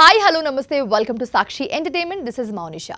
hi hello నమస్తే welcome to Sakshi entertainment this is Mounisha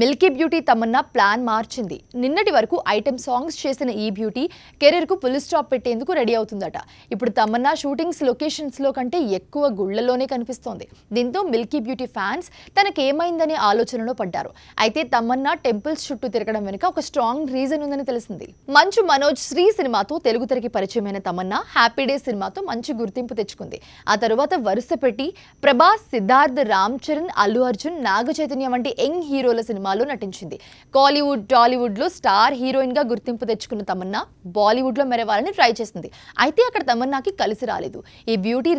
milky beauty Tamanna plan మార్చింది నిన్నటి వరకు ఐటెం సాంగ్స్ చేసిన ఈ బ్యూటీ కెరీర్ కు ఫుల్ స్టాప్ పెట్టేందుకు రెడీ అవుతుందట ఇప్పుడు తమన్నా షూటింగ్స్ లొకేషన్స్ లో కంటే ఎక్కువ గుళ్లలోనే కనిపిస్తోంది దీంతో మిల్కీ బ్యూటీ ఫ్యాన్స్ తనకేమైందనే ఆలోచనలో పడ్డారు అయితే తమన్నా టెంపుల్స్ చుట్టూ తిరగడం వెనుక ఒక స్ట్రాంగ్ రీజన్ ఉందని తెలిసింది మంచు మనోజ్ శ్రీ సినిమాతో తెలుగు తెరకి పరిచయమైన తమన్నా హ్యాపీ డే సినిమాతో మంచి గుర్తింపు తెచ్చుకుంది ఆ తరువాత వరుస పెట్టి ప్రభాస్ సిద్ధార్థ్ సిద్ధార్థ్ రామ్ చరణ్ అల్లు అర్జున్ నాగ చైతన్య వంటి యంగ్ హీరోల సినిమాలు నటించింది కాలీవుడ్ టాలీవుడ్ లో స్టార్ హీరోయిన్ గా గుర్తింపు తెచ్చుకున్న తమన్నా బాలీవుడ్ లో మెరవాలని ట్రై చేసింది అయితే అక్కడ తమన్నాకి కలిసి రాలేదు ఈ బ్యూటీ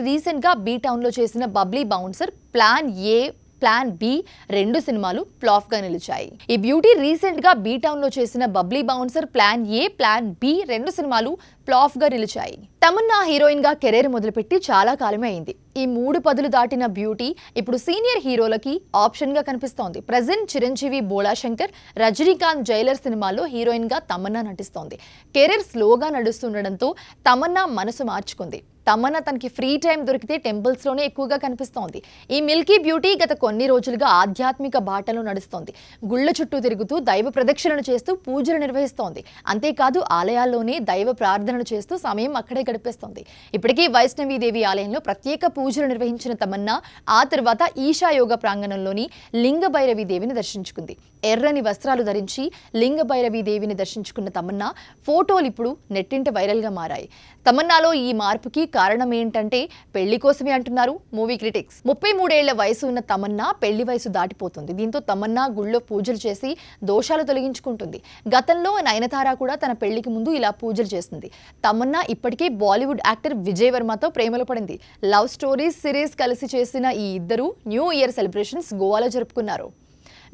గా బీ లో చేసిన bubbly bouncer plan A plan B రెండు సినిమాలు ఫ్లాప్ గా నిలిచాయి ఈ బ్యూటీ రీసెంట్ గా బీ టౌన్ లో చేసిన bubbly bouncer plan A plan B రెండు సినిమాలు ఫ్లాప్ గా నిలిచాయి తమన్నా హీరోయిన్ గా కెరీర్ మొదలుపెట్టి చాలా కాలమే అయింది ఈ మూడు పదులు దాటిన బ్యూటీ ఇప్పుడు సీనియర్ హీరోలకి ఆప్షన్గా కనిపిస్తోంది ప్రజెంట్ చిరంజీవి బోళాశంకర్ రజనీకాంత్ జైలర్ సినిమాలో హీరోయిన్ గా తమన్నా నటిస్తోంది కెరీర్ స్లోగా నడుస్తుండడంతో తమన్నా మనసు మార్చుకుంది తమన్నా తనకి ఫ్రీ టైం దొరికితే టెంపుల్స్లోనే ఎక్కువగా కనిపిస్తోంది ఈ మిల్కీ బ్యూటీ గత కొన్ని రోజులుగా ఆధ్యాత్మిక బాటలో నడుస్తోంది గుళ్ళ చుట్టూ తిరుగుతూ దైవ ప్రదక్షిణలు చేస్తూ పూజలు నిర్వహిస్తోంది అంతేకాదు ఆలయాల్లోనే దైవ ప్రార్థనలు చేస్తూ సమయం అక్కడే గడిపేస్తోంది ఇప్పటికీ వైష్ణవీదేవి ఆలయంలో ప్రత్యేక పూజలు నిర్వహించిన తమన్నా ఆ తర్వాత ఈశాయోగ ప్రాంగణంలోని లింగభైరవి దేవిని దర్శించుకుంది ఎర్రని వస్త్రాలు ధరించి లింగభైరవి దేవిని దర్శించుకున్న తమన్నా ఫోటోలు ఇప్పుడు నెట్టింట వైరల్గా మారాయి తమన్నాలో ఈ మార్పుకి కారణం ఏంటంటే పెళ్లి కోసమే అంటున్నారు మూవీ క్రిటిక్స్ ముప్పై మూడేళ్ల వయసు ఉన్న తమన్నా పెళ్లి వయసు దాటిపోతుంది దీంతో తమన్నా గుళ్ళో పూజలు చేసి దోషాలు తొలగించుకుంటుంది గతంలో నయనతార కూడా తన పెళ్లికి ముందు ఇలా పూజలు చేస్తుంది తమన్నా ఇప్పటికే బాలీవుడ్ యాక్టర్ విజయ్ వర్మతో ప్రేమలు పడింది లవ్ స్టోరీ స్టోరీస్ సిరీస్ కలిసి చేసిన ఈ ఇద్దరు న్యూ ఇయర్ సెలబ్రేషన్స్ గోవాలో జరుపుకున్నారు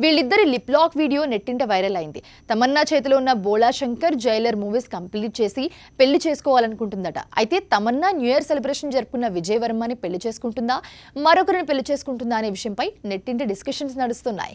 వీళ్ళిద్దరి లిప్లాక్ వీడియో నెట్టింట వైరల్ అయింది తమన్నా చేతిలో ఉన్న Bhola Shankar Jailer movies complete చేసి పెళ్లి చేసుకోవాలనుకుంటుందట అయితే తమన్నా న్యూ ఇయర్ సెలబ్రేషన్ జరుపుకున్న విజయవర్మని పెళ్లి చేసుకుంటుందా మరొకరిని పెళ్లి చేసుకుంటుందా అనే విషయంపై నెట్టింటి డిస్కషన్స్ నడుస్తున్నాయి